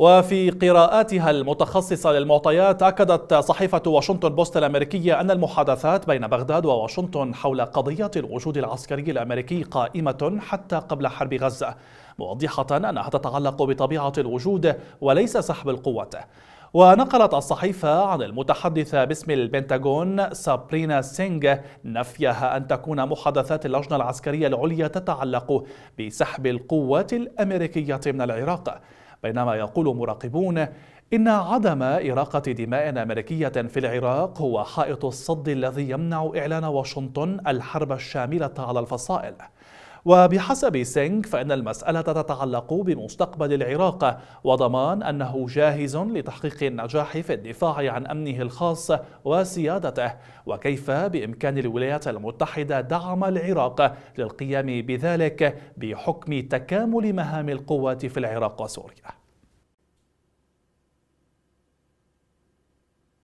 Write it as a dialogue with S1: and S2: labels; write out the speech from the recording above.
S1: وفي قراءاتها المتخصصة للمعطيات أكدت صحيفة واشنطن بوست الأمريكية أن المحادثات بين بغداد وواشنطن حول قضية الوجود العسكري الأمريكي قائمة حتى قبل حرب غزة موضحة أنها تتعلق بطبيعة الوجود وليس سحب القوة ونقلت الصحيفة عن المتحدثة باسم البنتاغون سابرينا سينغ نفيها أن تكون محادثات اللجنة العسكرية العليا تتعلق بسحب القوات الأمريكية من العراق بينما يقول مراقبون إن عدم إراقة دماء أمريكية في العراق هو حائط الصد الذي يمنع إعلان واشنطن الحرب الشاملة على الفصائل وبحسب سينغ فإن المسألة تتعلق بمستقبل العراق وضمان أنه جاهز لتحقيق النجاح في الدفاع عن أمنه الخاص وسيادته وكيف بإمكان الولايات المتحدة دعم العراق للقيام بذلك بحكم تكامل مهام القوات في العراق وسوريا